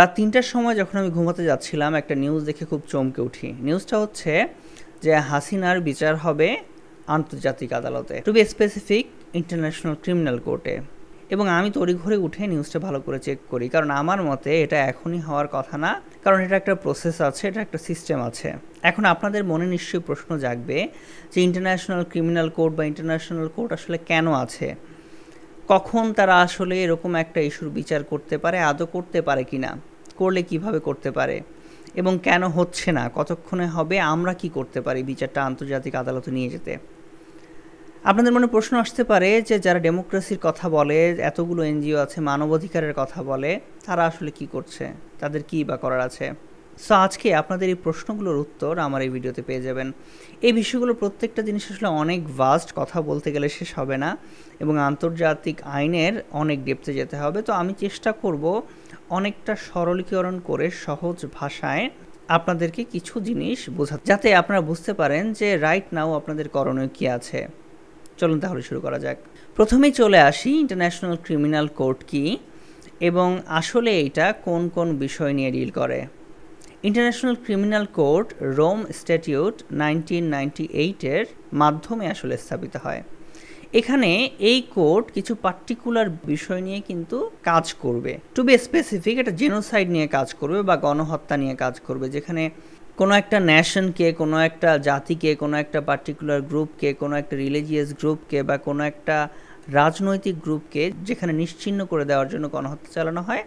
রাত তিনটার সময় যখন আমি ঘুমাতে যাচ্ছিলাম একটা নিউজ দেখে খুব চমকে উঠি নিউজটা হচ্ছে যে হাসিনার বিচার হবে আন্তর্জাতিক আদালতে to be specific international criminal কোর্টে এবং আমি তড়িঘড়ি উঠে নিউজটা ভালো করে চেক করি কারণ আমার মতে এটা এখনই হওয়ার কথা না কারণ এটা একটা প্রসেস আছে এটা একটা সিস্টেম আছে এখন আপনাদের মনে নিশ্চয়ই প্রশ্ন জাগবে যে ইন্টারন্যাশনাল ক্রিমিনাল কোর্ট বা ইন্টারন্যাশনাল কোর্ট আসলে কেন আছে কখন তারা আসলে এরকম একটা ইস্যুর বিচার করতে পারে আদৌ করতে পারে কি না করলে কিভাবে করতে পারে এবং কেন হচ্ছে না কতক্ষণে হবে আমরা কি করতে পারি বিচারটা আন্তর্জাতিক আদালতে নিয়ে যেতে আপনাদের মনে প্রশ্ন আসতে পারে যে যারা ডেমোক্রেসির কথা বলে এতগুলো এনজিও আছে মানবাধিকারের কথা বলে তারা আসলে কি করছে তাদের কী বা করার আছে সো আজকে আপনাদের এই প্রশ্নগুলোর উত্তর আমার এই ভিডিওতে পেয়ে যাবেন এই বিষয়গুলো প্রত্যেকটা জিনিস আসলে অনেক ভাস্ট কথা বলতে গেলে শেষ হবে না এবং আন্তর্জাতিক আইনের অনেক ডেপতে যেতে হবে তো আমি চেষ্টা করব অনেকটা সরলীকরণ করে সহজ ভাষায় আপনাদেরকে কিছু জিনিস বোঝাতে যাতে আপনারা বুঝতে পারেন যে রাইট নাও আপনাদের করণীয় কী আছে চলুন তাহলে শুরু করা যাক প্রথমেই চলে আসি ইন্টারন্যাশনাল ক্রিমিনাল কোর্ট কি এবং আসলে এটা কোন কোন বিষয় নিয়ে ডিল করে international criminal court Rome statute nineteen এর এইটের মাধ্যমে আসলে স্থাপিত হয় এখানে এই কোর্ট কিছু পার্টিকুলার বিষয় নিয়ে কিন্তু কাজ করবে টু বি স্পেসিফিক এটা জেনোসাইড নিয়ে কাজ করবে বা গণহত্যা নিয়ে কাজ করবে যেখানে কোনো একটা ন্যাশনকে কোনো একটা জাতিকে কোনো একটা পার্টিকুলার গ্রুপকে কোনো একটা রিলিজিয়াস গ্রুপকে বা কোনো একটা রাজনৈতিক গ্রুপকে যেখানে নিশ্চিন্ন করে দেওয়ার জন্য গণহত্যা চালানো হয়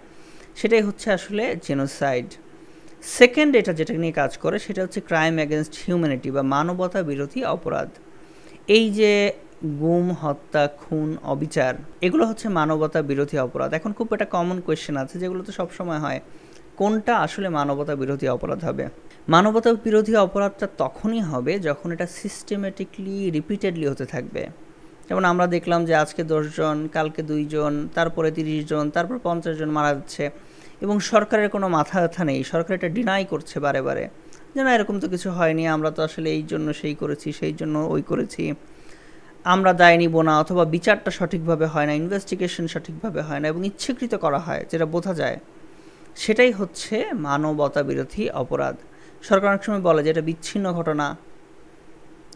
সেটাই হচ্ছে আসলে জেনোসাইড সেকেন্ড এটা যেটা নিয়ে কাজ করে সেটা হচ্ছে ক্রাইম অ্যাগেনস্ট হিউম্যানিটি বা মানবতা বিরোধী অপরাধ এই যে গুম হত্যা খুন অবিচার এগুলো হচ্ছে মানবতা বিরোধী অপরাধ এখন খুব একটা কমন কোয়েশ্চেন আছে যেগুলো তো সবসময় হয় কোনটা আসলে মানবতা বিরোধী অপরাধ হবে মানবতা বিরোধী অপরাধটা তখনই হবে যখন এটা সিস্টেমেটিকলি রিপিটেডলি হতে থাকবে যেমন আমরা দেখলাম যে আজকে দশজন কালকে দুইজন তারপরে তিরিশ জন তারপর পঞ্চাশ জন মারা যাচ্ছে এবং সরকারের কোনো মাথা ব্যথা নেই সরকার এটা ডিনাই করছে বারে বারে যে না এরকম তো কিছু হয়নি আমরা তো আসলে এই জন্য সেই করেছি সেই জন্য ওই করেছি আমরা দায় নিব না অথবা বিচারটা সঠিকভাবে হয় না ইনভেস্টিগেশন সঠিকভাবে হয় না এবং ইচ্ছেকৃত করা হয় যেটা বোঝা যায় সেটাই হচ্ছে মানবতা বিরোধী অপরাধ সরকার অনেক সময় বলে যে এটা বিচ্ছিন্ন ঘটনা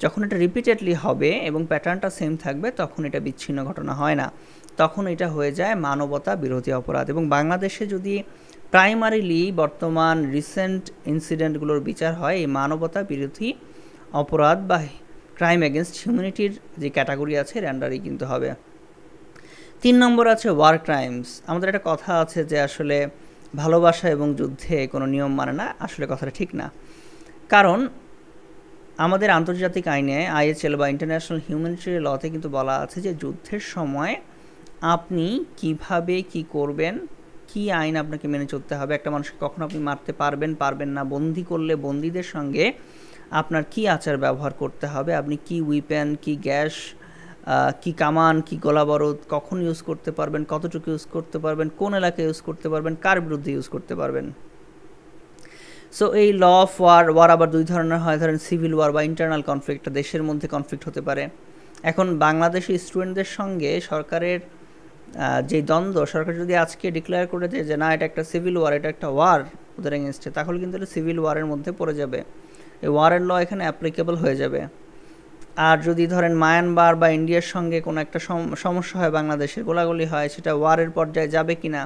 যখন এটা রিপিটেডলি হবে এবং প্যাটার্নটা সেম থাকবে তখন এটা বিচ্ছিন্ন ঘটনা হয় না তখন এটা হয়ে যায় মানবতা বিরোধী অপরাধ এবং বাংলাদেশে যদি প্রাইমারিলি বর্তমান রিসেন্ট ইনসিডেন্টগুলোর বিচার হয় এই মানবতা বিরোধী অপরাধ বা ক্রাইম এগেনস্ট হিউম্যানিটির যে ক্যাটাগরি আছে র্যান্ডারই কিন্তু হবে তিন নম্বর আছে ওয়ার ক্রাইমস আমাদের একটা কথা আছে যে আসলে ভালোবাসা এবং যুদ্ধে কোনো নিয়ম মানে না আসলে কথাটা ঠিক না কারণ আমাদের আন্তর্জাতিক আইনে আইএচএল বা ইন্টারন্যাশনাল হিউম্যানিটি লতে কিন্তু বলা আছে যে যুদ্ধের সময় আপনি কিভাবে কি করবেন কি আইন আপনাকে মেনে চলতে হবে একটা মানুষকে কখন আপনি মারতে পারবেন পারবেন না বন্দি করলে বন্দিদের সঙ্গে আপনার কি আচার ব্যবহার করতে হবে আপনি কি উইপেন কি গ্যাস কি কামান কি গোলাবারুদ কখন ইউজ করতে পারবেন কতটুকু ইউজ করতে পারবেন কোন এলাকায় ইউজ করতে পারবেন কার বিরুদ্ধে ইউজ করতে পারবেন সো এই ল অফ ওয়ার ওয়ার আবার দুই ধরনের হয় ধরেন সিভিল ওয়ার বা ইন্টারনাল কনফ্লিক্ট দেশের মধ্যে কনফ্লিক্ট হতে পারে এখন বাংলাদেশি স্টুডেন্টদের সঙ্গে সরকারের যে দ্বন্দ্ব সরকার যদি আজকে ডিক্লেয়ার করে দেয় যে না এটা একটা সিভিল ওয়ার এটা একটা ওয়ার ওদের এগেনস্টে তাহলে কিন্তু এটা সিভিল ওয়ারের মধ্যে পড়ে যাবে এই ওয়ারের ল এখানে অ্যাপ্লিকেবল হয়ে যাবে আর যদি ধরেন মায়ানমার বা ইন্ডিয়ার সঙ্গে কোনো একটা সমস্যা হয় বাংলাদেশের গোলাগুলি হয় সেটা ওয়ারের পর্যায়ে যাবে কি না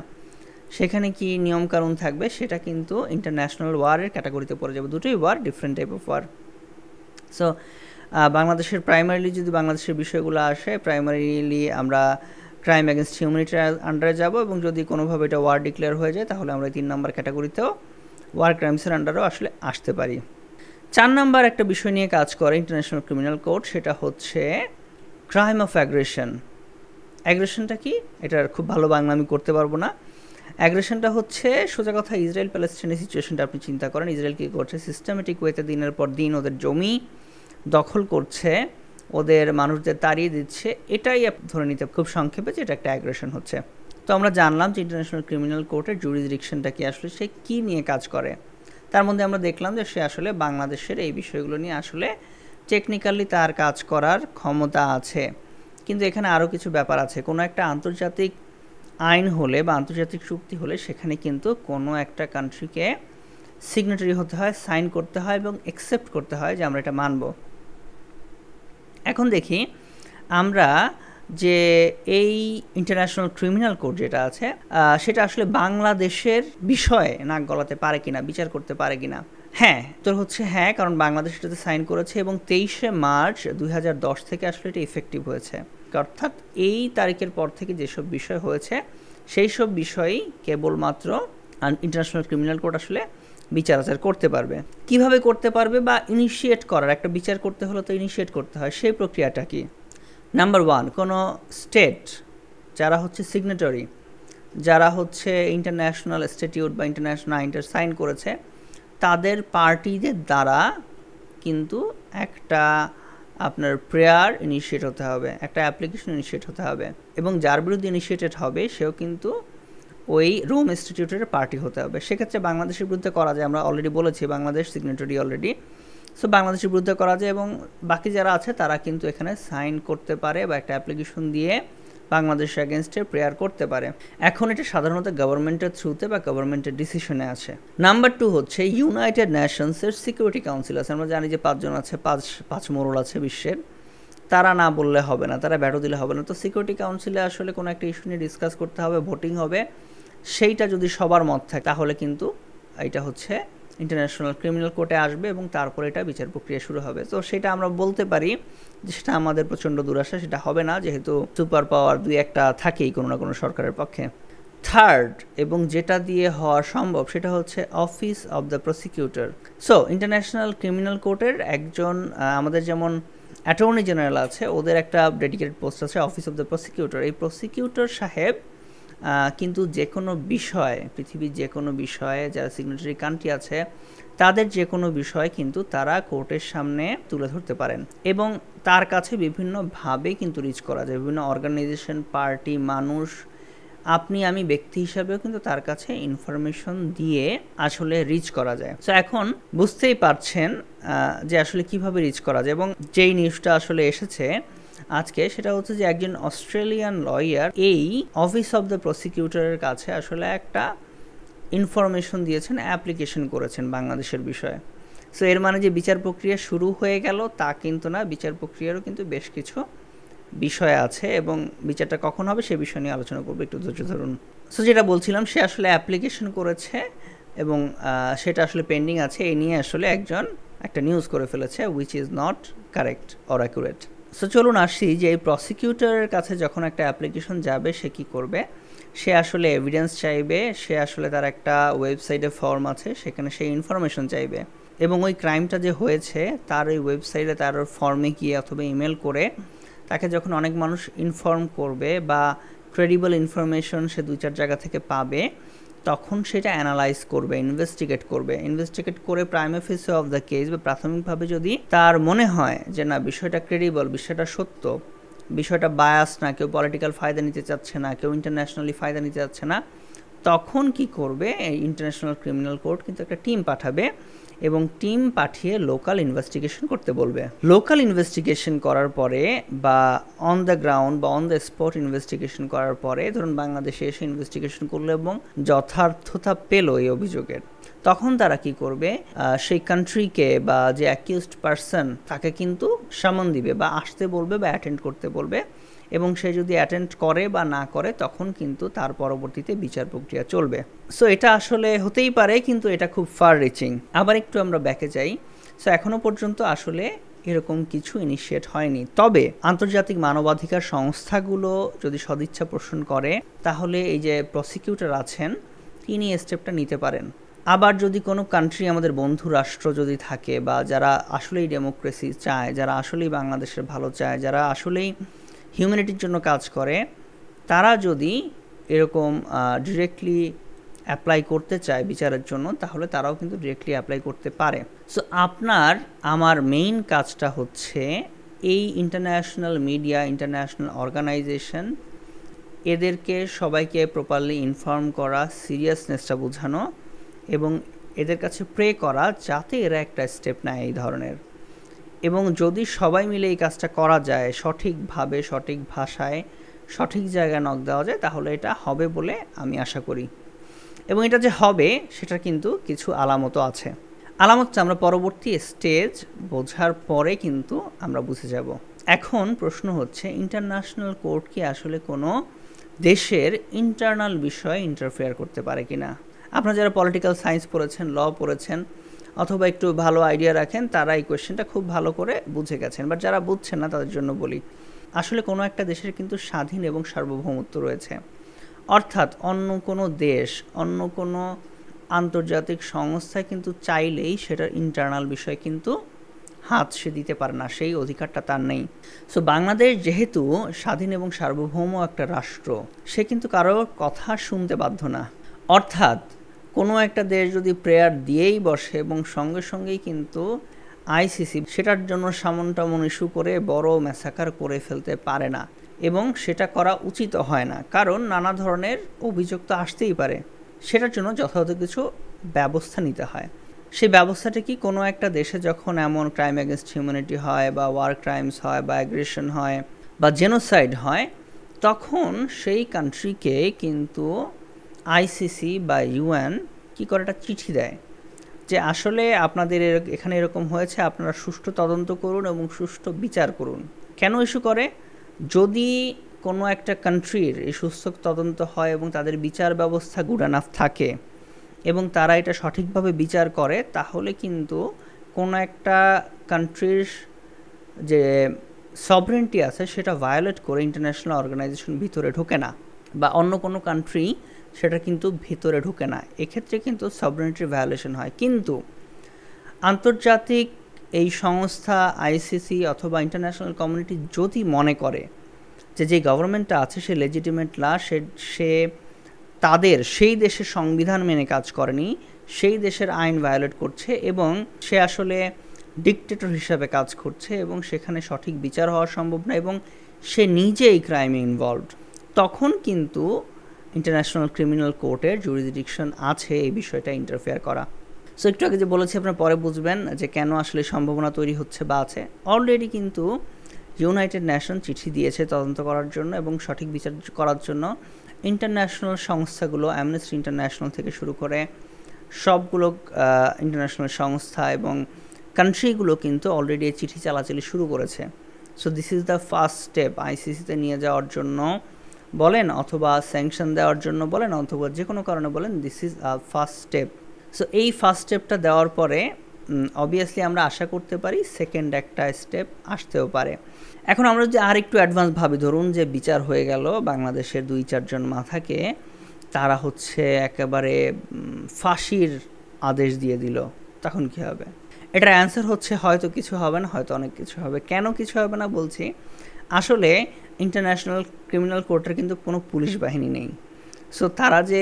সেখানে কি নিয়মকানুন থাকবে সেটা কিন্তু ইন্টারন্যাশনাল ওয়ারের ক্যাটাগরিতে পড়ে যাবে দুটোই war different type of war so বাংলাদেশের প্রাইমারিলি যদি বাংলাদেশের বিষয়গুলো আসে প্রাইমারিলি আমরা ক্রাইম অ্যাগেনস্ট হিউম্যানিটির আন্ডারে যাব এবং যদি কোনোভাবে এটা ওয়ার ডিক্লেয়ার হয়ে যায় তাহলে আমরা তিন নম্বর ক্যাটাগরিতেও ওয়ার ক্রাইমসের আন্ডারেও আসলে আসতে পারি চার নাম্বার একটা বিষয় নিয়ে কাজ করে ইন্টারন্যাশনাল ক্রিমিনাল কোর্ট সেটা হচ্ছে ক্রাইম অফ অ্যাগ্রেশন অ্যাগ্রেশনটা কি এটার খুব ভালো বাংলা আমি করতে পারবো না অ্যাগ্রেশনটা হচ্ছে সোজা কথা ইসরায়েল প্যালেস্টাইনের সিচুয়েশনটা আপনি চিন্তা করেন ইসরায়েল কী করছে সিস্টেমেটিক ওয়েতে দিনের পর দিন ওদের জমি দখল করছে ওদের মানুষদের তাড়িয়ে দিচ্ছে এটাই ধরে নিতে খুব সংক্ষেপে যে এটা একটা অ্যাগ্রেশন হচ্ছে তো আমরা জানলাম যে ইন্টারন্যাশনাল ক্রিমিনাল কোর্টের জুরিসডিকশনটা কি আসলে সে কী নিয়ে কাজ করে তার মধ্যে আমরা দেখলাম যে সে আসলে বাংলাদেশের এই বিষয়গুলো নিয়ে আসলে টেকনিক্যালি তার কাজ করার ক্ষমতা আছে কিন্তু এখানে আরও কিছু ব্যাপার আছে কোনো একটা আন্তর্জাতিক আইন হলে বা আন্তর্জাতিক চুক্তি হলে সেখানে কিন্তু কোনো একটা কান্ট্রিকে সিগনেটারি হতে হয় সাইন করতে হয় এবং অ্যাকসেপ্ট করতে হয় যে আমরা এটা মানবো এখন দেখি আমরা যে এই ইন্টারন্যাশনাল ক্রিমিনাল কোর্ট যেটা আছে সেটা আসলে বাংলাদেশের বিষয়ে নাক গলাতে পারে কিনা বিচার করতে পারে কিনা হ্যাঁ তোর হচ্ছে হ্যাঁ কারণ বাংলাদেশ এটাতে সাইন করেছে এবং তেইশে মার্চ দুই থেকে আসলে এটা ইফেক্টিভ হয়েছে অর্থাৎ এই তারিখের পর থেকে যেসব বিষয় হয়েছে সেই সব বিষয়ই কেবলমাত্র ইন্টারন্যাশনাল ক্রিমিনাল কোর্ট আসলে বিচার আচার করতে পারবে কিভাবে করতে পারবে বা ইনিশিয়েট করার একটা বিচার করতে হলে তো ইনিশিয়েট করতে হয় সেই প্রক্রিয়াটা কি নাম্বার ওয়ান কোনো স্টেট যারা হচ্ছে সিগনেটরি যারা হচ্ছে ইন্টারন্যাশনাল ইনস্টিটিউট বা ইন্টারন্যাশনাল ইন্টার সাইন করেছে তাদের পার্টিদের দ্বারা কিন্তু একটা আপনার প্রেয়ার ইনিশিয়েট হতে হবে একটা অ্যাপ্লিকেশন ইনিশিয়েট হতে হবে এবং যার বিরুদ্ধে ইনিশিয়েটেড হবে সেও কিন্তু ওই রোম ইনস্টিটিউটের পার্টি হতে হবে সেক্ষেত্রে বাংলাদেশের বিরুদ্ধে করা যায় আমরা অলরেডি বলেছি বাংলাদেশ সিগনেটরি অলরেডি সো বাংলাদেশের বিরুদ্ধে করা যায় এবং বাকি যারা আছে তারা কিন্তু এখানে সাইন করতে পারে বা একটা অ্যাপ্লিকেশন দিয়ে বাংলাদেশের অ্যাগেনস্টে প্রেয়ার করতে পারে এখন এটা সাধারণত গভর্নমেন্টের থ্রুতে বা গভর্নমেন্টের ডিসিশনে আছে নাম্বার টু হচ্ছে ইউনাইটেড নেশনসের সিকিউরিটি কাউন্সিল আছে আমরা জানি যে পাঁচজন আছে পাঁচ পাঁচ মোরল আছে বিশ্বের তারা না বললে হবে না তারা ব্যাটো দিলে হবে না তো সিকিউরিটি কাউন্সিলে আসলে কোনো একটা ইস্যু নিয়ে ডিসকাস করতে হবে ভোটিং হবে সেইটা যদি সবার মত থাকে তাহলে কিন্তু এটা হচ্ছে ইন্টারন্যাশনাল ক্রিমিনাল কোর্টে আসবে এবং তারপরে এটা বিচার প্রক্রিয়া শুরু হবে তো সেটা আমরা বলতে পারি যে সেটা আমাদের প্রচণ্ড দুরাশা সেটা হবে না যেহেতু সুপার পাওয়ার দুই একটা থাকেই কোনো না কোনো সরকারের পক্ষে থার্ড এবং যেটা দিয়ে হওয়া সম্ভব সেটা হচ্ছে office of the prosecutor so international criminal কোর্টের একজন আমাদের যেমন অ্যাটর্নি জেনারেল আছে ওদের একটা ডেডিকেটেড পোস্ট আছে অফিস অব দ্য প্রসিকিউটর এই প্রসিকিউটর সাহেব কিন্তু যে কোনো বিষয় পৃথিবীর যে কোনো বিষয়ে যারা সিগনেটারি কান্ট্রি আছে তাদের যে কোনো বিষয় কিন্তু তারা কোর্টের সামনে তুলে ধরতে পারেন এবং তার কাছে বিভিন্নভাবে কিন্তু রিচ করা যায় বিভিন্ন অর্গানাইজেশন পার্টি মানুষ আপনি আমি ব্যক্তি হিসাবেও কিন্তু তার কাছে ইনফরমেশন দিয়ে আসলে রিচ করা যায় তো এখন বুঝতেই পারছেন যে আসলে কিভাবে রিচ করা যায় এবং যেই নিউজটা আসলে এসেছে আজকে সেটা হচ্ছে যে একজন অস্ট্রেলিয়ান লয়ার এই অফিস অব দ্য প্রসিকিউটরের কাছে আসলে একটা ইনফরমেশন দিয়েছেন অ্যাপ্লিকেশন করেছেন বাংলাদেশের বিষয়ে সো এর মানে যে বিচার প্রক্রিয়া শুরু হয়ে গেল তা কিন্তু না বিচার প্রক্রিয়ারও কিন্তু বেশ কিছু বিষয় আছে এবং বিচারটা কখন হবে সে বিষয় নিয়ে আলোচনা করবো একটু ধৈর্য ধরুন সো যেটা বলছিলাম সে আসলে অ্যাপ্লিকেশন করেছে এবং সেটা আসলে পেন্ডিং আছে এই নিয়ে আসলে একজন একটা নিউজ করে ফেলেছে which is not correct or accurate so চলুন আসি যে এই প্রসিকিউটরের কাছে যখন একটা অ্যাপ্লিকেশন যাবে সে কি করবে সে আসলে এভিডেন্স চাইবে সে আসলে তার একটা ওয়েবসাইটে ফর্ম আছে সেখানে সে ইনফরমেশন চাইবে এবং ওই ক্রাইমটা যে হয়েছে তার ওই ওয়েবসাইটে তার ফর্মে গিয়ে অথবা ইমেল করে তাকে যখন অনেক মানুষ ইনফর্ম করবে বা ক্রেডিবল ইনফরমেশন সে দু চার জায়গা থেকে পাবে তখন সেটা অ্যানালাইজ করবে ইনভেস্টিগেট করবে ইনভেস্টিগেট করে প্রাইমে ফেসে অফ দ্য কেস বা প্রাথমিকভাবে যদি তার মনে হয় যে না বিষয়টা ক্রেডিবল বিষয়টা সত্য বিষয়টা বায়াস না কেউ পলিটিক্যাল ফায়দা নিতে চাচ্ছে না কেউ ইন্টারন্যাশনালি ফায়দা নিতে চাচ্ছে না তখন কি করবে ইন্টারন্যাশনাল ক্রিমিনাল কোর্ট কিন্তু একটা টিম পাঠাবে এবং টিম পাঠিয়ে লোকাল ইনভেস্টিগেশন করতে বলবে লোকাল ইনভেস্টিগেশন করার পরে বা অন দ্য গ্রাউন্ড বা অন দ্য স্পট ইনভেস্টিগেশন করার পরে ধরুন বাংলাদেশে এসে ইনভেস্টিগেশন করলো এবং যথার্থতা পেল এই অভিযোগের তখন তারা কি করবে সেই কান্ট্রিকে বা যে অ্যাকিউজড পারসন তাকে কিন্তু সামন দিবে বা আসতে বলবে বা অ্যাটেন্ড করতে বলবে এবং সে যদি অ্যাটেন্ড করে বা না করে তখন কিন্তু তার পরবর্তীতে বিচার প্রক্রিয়া চলবে সো এটা আসলে হতেই পারে কিন্তু এটা খুব ফার রিচিং আবার একটু আমরা ব্যাকে যাই সো এখনও পর্যন্ত আসলে এরকম কিছু ইনিশিয়েট হয়নি তবে আন্তর্জাতিক মানবাধিকার সংস্থাগুলো যদি সদিচ্ছা পোষণ করে তাহলে এই যে প্রসিকিউটর আছেন তিনি স্টেপটা নিতে পারেন আবার যদি কোনো কান্ট্রি আমাদের বন্ধু রাষ্ট্র যদি থাকে বা যারা আসলেই ডেমোক্রেসি চায় যারা আসলেই বাংলাদেশের ভালো চায় যারা আসলেই হিউম্যানিটির জন্য কাজ করে তারা যদি এরকম ডিরেক্টলি অ্যাপ্লাই করতে চায় বিচারের জন্য তাহলে তারাও কিন্তু ডিরেক্টলি অ্যাপ্লাই করতে পারে সো আপনার আমার মেইন কাজটা হচ্ছে এই ইন্টারন্যাশনাল মিডিয়া ইন্টারন্যাশনাল অর্গানাইজেশন এদেরকে সবাইকে প্রপারলি ইনফর্ম করা সিরিয়াসনেসটা বোঝানো এবং এদের কাছে প্রে করা যাতে এরা একটা স্টেপ নেয় এই ধরনের এবং যদি সবাই মিলে এই কাজটা করা যায় সঠিকভাবে সঠিক ভাষায় সঠিক জায়গায় নখ দেওয়া যায় তাহলে এটা হবে বলে আমি আশা করি এবং এটা যে হবে সেটা কিন্তু কিছু আলামতও আছে আলামতটা আমরা পরবর্তী স্টেজ বোঝার পরে কিন্তু আমরা বুঝে যাব এখন প্রশ্ন হচ্ছে ইন্টারন্যাশনাল কোর্ট কি আসলে কোনো দেশের ইন্টারনাল বিষয়ে ইন্টারফেয়ার করতে পারে কি না আপনারা যারা পলিটিক্যাল সায়েন্স পড়েছেন ল পড়েছেন অথবা একটু ভালো আইডিয়া রাখেন তারা এই কোয়েশ্চেনটা খুব ভালো করে বুঝে গেছেন বাট যারা বুঝছেন না তাদের জন্য বলি আসলে কোনো একটা দেশের কিন্তু স্বাধীন এবং সার্বভৌমত্ব রয়েছে অর্থাৎ অন্য কোনো দেশ অন্য কোনো আন্তর্জাতিক সংস্থায় কিন্তু চাইলেই সেটার ইন্টারনাল বিষয় কিন্তু হাত সে দিতে পারে না সেই অধিকারটা তার নেই সো বাংলাদেশ যেহেতু স্বাধীন এবং সার্বভৌম একটা রাষ্ট্র সে কিন্তু কারো কথা শুনতে বাধ্য না অর্থাৎ কোনো একটা দেশ যদি প্রেয়ার দিয়েই বসে এবং সঙ্গে সঙ্গেই কিন্তু আইসিসি সেটার জন্য সামন টামন ইস্যু করে বড় ম্যাসাকার করে ফেলতে পারে না এবং সেটা করা উচিত হয় না কারণ নানা ধরনের অভিযোগ তো আসতেই পারে সেটার জন্য যথাযথ কিছু ব্যবস্থা নিতে হয় সেই ব্যবস্থাটা কি কোনো একটা দেশে যখন এমন ক্রাইম এগেনস্ট হিউম্যানিটি হয় বা ওয়ার ক্রাইমস হয় বা অ্যাগ্রেশন হয় বা জেনোসাইড হয় তখন সেই কান্ট্রিকে কিন্তু আইসিসি বা ইউএন কী করে একটা চিঠি দেয় যে আসলে আপনাদের এখানে এরকম হয়েছে আপনারা সুষ্ঠু তদন্ত করুন এবং সুষ্ঠু বিচার করুন কেন ইস্যু করে যদি কোনো একটা কান্ট্রির এই সুস্থ তদন্ত হয় এবং তাদের বিচার ব্যবস্থা গুডানাফ থাকে এবং তারা এটা সঠিকভাবে বিচার করে তাহলে কিন্তু কোনো একটা কান্ট্রির যে সবরেন্টি আছে সেটা ভায়োলেট করে ইন্টারন্যাশনাল অর্গানাইজেশন ভিতরে ঢোকে না বা অন্য কোনো কান্ট্রি সেটা কিন্তু ভিতরে ঢুকে না এক্ষেত্রে কিন্তু সাবরেনিটির ভায়োলেশন হয় কিন্তু আন্তর্জাতিক এই সংস্থা আইসিসি অথবা ইন্টারন্যাশনাল কমিউনিটি যদি মনে করে যে যে গভর্নমেন্টটা আছে সে লেজিটিমেট লা সে সে তাদের সেই দেশের সংবিধান মেনে কাজ করেনি সেই দেশের আইন ভায়োলেট করছে এবং সে আসলে ডিকটেটর হিসাবে কাজ করছে এবং সেখানে সঠিক বিচার হওয়া সম্ভব না এবং সে নিজেই ক্রাইমে ইনভলভড তখন কিন্তু ইন্টারন্যাশনাল ক্রিমিনাল কোর্টের জুরিডিকশন আছে এই বিষয়টা ইন্টারফেয়ার করা সো একটু আগে যে বলেছি আপনার পরে বুঝবেন যে কেন আসলে সম্ভাবনা তৈরি হচ্ছে বা আছে অলরেডি কিন্তু ইউনাইটেড নেশন চিঠি দিয়েছে তদন্ত করার জন্য এবং সঠিক বিচার করার জন্য ইন্টারন্যাশনাল সংস্থাগুলো অ্যামনেস্টি ইন্টারন্যাশনাল থেকে শুরু করে সবগুলো ইন্টারন্যাশনাল সংস্থা এবং কান্ট্রিগুলো কিন্তু অলরেডি এই চিঠি চালাচালি শুরু করেছে so this is the first step আইসিসিতে নিয়ে যাওয়ার জন্য বলেন অথবা স্যাংশন দেওয়ার জন্য বলেন অথবা যে কোনো কারণে বলেন this is a first step so এই ফার্স্ট স্টেপটা দেওয়ার পরে অবভিয়াসলি আমরা আশা করতে পারি সেকেন্ড একটা স্টেপ আসতেও পারে এখন আমরা যদি আর একটু অ্যাডভান্স ভাবি ধরুন যে বিচার হয়ে গেল বাংলাদেশের দুই চারজন মাথাকে তারা হচ্ছে একেবারে ফাঁসির আদেশ দিয়ে দিল তখন কি হবে এটার অ্যান্সার হচ্ছে হয়তো কিছু হবে না হয়তো অনেক কিছু হবে কেন কিছু হবে না বলছি আসলে ইন্টারন্যাশনাল ক্রিমিনাল কোর্টের কিন্তু কোনো পুলিশ বাহিনী নেই সো তারা যে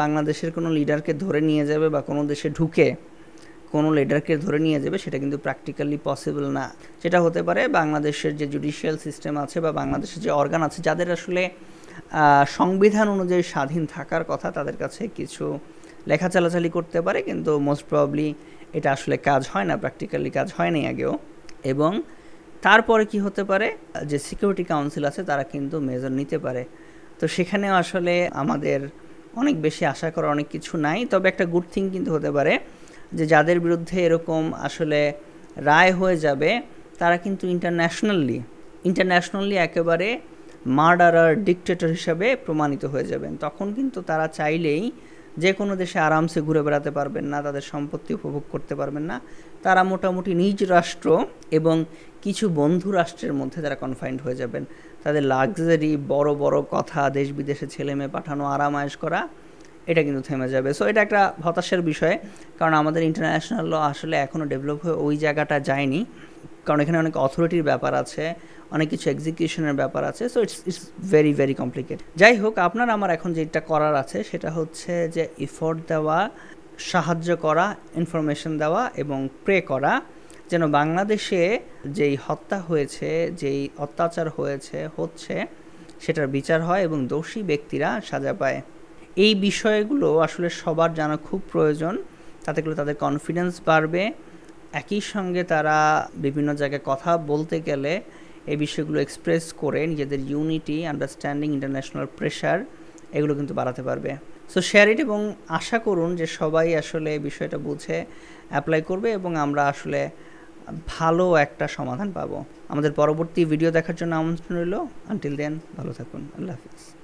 বাংলাদেশের কোনো লিডারকে ধরে নিয়ে যাবে বা কোনো দেশে ঢুকে কোনো লিডারকে ধরে নিয়ে যাবে সেটা কিন্তু প্র্যাকটিক্যালি পসিবল না সেটা হতে পারে বাংলাদেশের যে জুডিশিয়াল সিস্টেম আছে বা বাংলাদেশের যে অর্গান আছে যাদের আসলে সংবিধান অনুযায়ী স্বাধীন থাকার কথা তাদের কাছে কিছু লেখা চালাচালি করতে পারে কিন্তু মোস্ট প্রবলি এটা আসলে কাজ হয় না প্র্যাকটিক্যালি কাজ হয়নি আগেও এবং তারপরে কি হতে পারে যে সিকিউরিটি কাউন্সিল আছে তারা কিন্তু মেজর নিতে পারে তো সেখানেও আসলে আমাদের অনেক বেশি আশা করা অনেক কিছু নাই তবে একটা গুড থিং কিন্তু হতে পারে যে যাদের বিরুদ্ধে এরকম আসলে রায় হয়ে যাবে তারা কিন্তু ইন্টারন্যাশনালি ইন্টারন্যাশনালি একেবারে মার্ডারার ডিকটেটর হিসাবে প্রমাণিত হয়ে যাবেন তখন কিন্তু তারা চাইলেই যে কোনো দেশে আরামসে ঘুরে বেড়াতে পারবেন না তাদের সম্পত্তি উপভোগ করতে পারবেন না তারা মোটামুটি নিজ রাষ্ট্র এবং কিছু বন্ধু রাষ্ট্রের মধ্যে তারা কনফাইন্ড হয়ে যাবেন তাদের লাগজারি বড় বড় কথা দেশ বিদেশে ছেলে মেয়ে পাঠানো আরামায়েশ করা এটা কিন্তু থেমে যাবে সো এটা একটা হতাশার বিষয় কারণ আমাদের ইন্টারন্যাশনাল ল আসলে এখনও ডেভেলপ হয়ে ওই জায়গাটা যায়নি কারণ এখানে অনেক অথরিটির ব্যাপার আছে অনেক কিছু এক্সিকিউশনের ব্যাপার আছে so it's it's very very complicate যাই হোক আপনার আমার এখন যেটা করার আছে সেটা হচ্ছে যে এফোর্ট দেওয়া সাহায্য করা ইনফরমেশন দেওয়া এবং প্রে করা যেন বাংলাদেশে যেই হত্যা হয়েছে যেই অত্যাচার হয়েছে হচ্ছে সেটার বিচার হয় এবং দোষী ব্যক্তিরা সাজা পায় এই বিষয়গুলো আসলে সবার জানা খুব প্রয়োজন তাতে করে তাদের কনফিডেন্স বাড়বে একই সঙ্গে তারা বিভিন্ন জায়গায় কথা বলতে গেলে এই বিষয়গুলো এক্সপ্রেস করে নিজেদের ইউনিটি আন্ডারস্ট্যান্ডিং ইন্টারন্যাশনাল প্রেশার এগুলো কিন্তু বাড়াতে পারবে সো শেয়ার ইট এবং আশা করুন যে সবাই আসলে এই বিষয়টা বুঝে অ্যাপ্লাই করবে এবং আমরা আসলে ভালো একটা সমাধান পাবো আমাদের পরবর্তী ভিডিও দেখার জন্য আমন্ত্রণ রইল আনটিল দেন ভালো থাকুন আল্লাহ হাফিজ